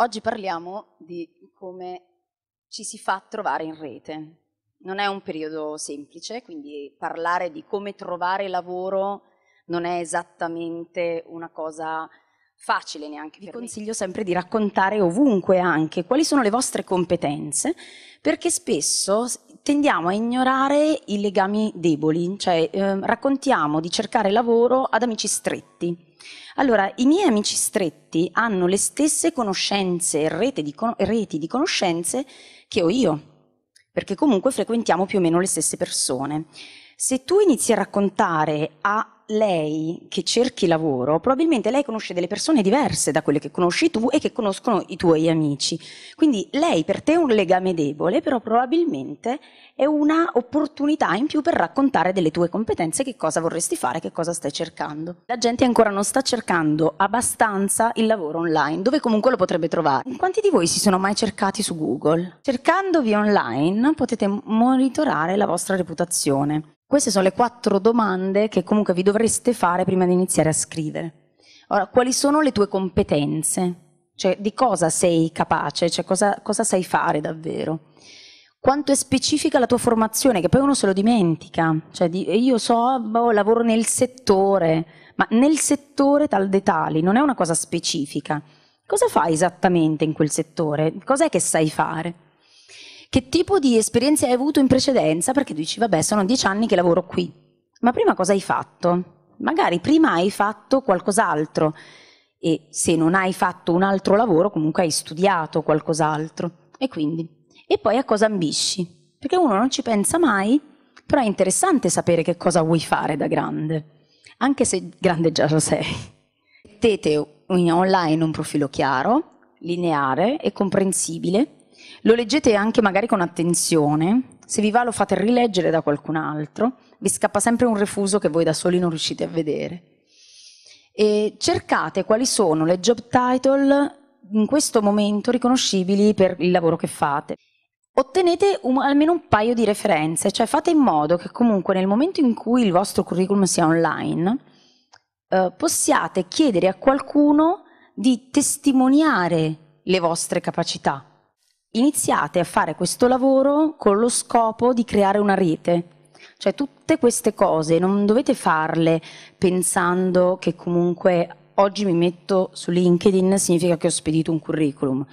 Oggi parliamo di come ci si fa trovare in rete. Non è un periodo semplice, quindi parlare di come trovare lavoro non è esattamente una cosa facile neanche. Vi consiglio me. sempre di raccontare ovunque anche quali sono le vostre competenze, perché spesso tendiamo a ignorare i legami deboli, cioè eh, raccontiamo di cercare lavoro ad amici stretti. Allora, i miei amici stretti hanno le stesse conoscenze, rete di, reti di conoscenze che ho io, perché comunque frequentiamo più o meno le stesse persone. Se tu inizi a raccontare a lei che cerchi lavoro, probabilmente lei conosce delle persone diverse da quelle che conosci tu e che conoscono i tuoi amici. Quindi lei per te è un legame debole, però probabilmente è un'opportunità in più per raccontare delle tue competenze, che cosa vorresti fare, che cosa stai cercando. La gente ancora non sta cercando abbastanza il lavoro online, dove comunque lo potrebbe trovare. Quanti di voi si sono mai cercati su Google? Cercandovi online potete monitorare la vostra reputazione. Queste sono le quattro domande che comunque vi dovreste fare prima di iniziare a scrivere. Ora, quali sono le tue competenze? Cioè, di cosa sei capace? Cioè, cosa, cosa sai fare davvero? Quanto è specifica la tua formazione? Che poi uno se lo dimentica. Cioè, io so, boh, lavoro nel settore, ma nel settore tal dettagli, non è una cosa specifica. Cosa fai esattamente in quel settore? Cos'è che sai fare? che tipo di esperienze hai avuto in precedenza, perché dici, vabbè, sono dieci anni che lavoro qui, ma prima cosa hai fatto? Magari prima hai fatto qualcos'altro e se non hai fatto un altro lavoro comunque hai studiato qualcos'altro e quindi e poi a cosa ambisci perché uno non ci pensa mai però è interessante sapere che cosa vuoi fare da grande anche se grande già lo sei mettete online un profilo chiaro lineare e comprensibile lo leggete anche magari con attenzione, se vi va lo fate rileggere da qualcun altro, vi scappa sempre un refuso che voi da soli non riuscite a vedere. E cercate quali sono le job title in questo momento riconoscibili per il lavoro che fate. Ottenete un, almeno un paio di referenze, cioè fate in modo che comunque nel momento in cui il vostro curriculum sia online, eh, possiate chiedere a qualcuno di testimoniare le vostre capacità iniziate a fare questo lavoro con lo scopo di creare una rete. Cioè tutte queste cose non dovete farle pensando che comunque oggi mi metto su LinkedIn significa che ho spedito un curriculum.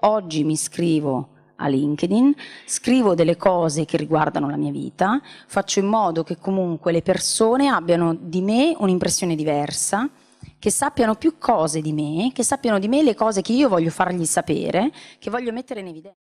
Oggi mi scrivo a LinkedIn, scrivo delle cose che riguardano la mia vita, faccio in modo che comunque le persone abbiano di me un'impressione diversa che sappiano più cose di me, che sappiano di me le cose che io voglio fargli sapere, che voglio mettere in evidenza.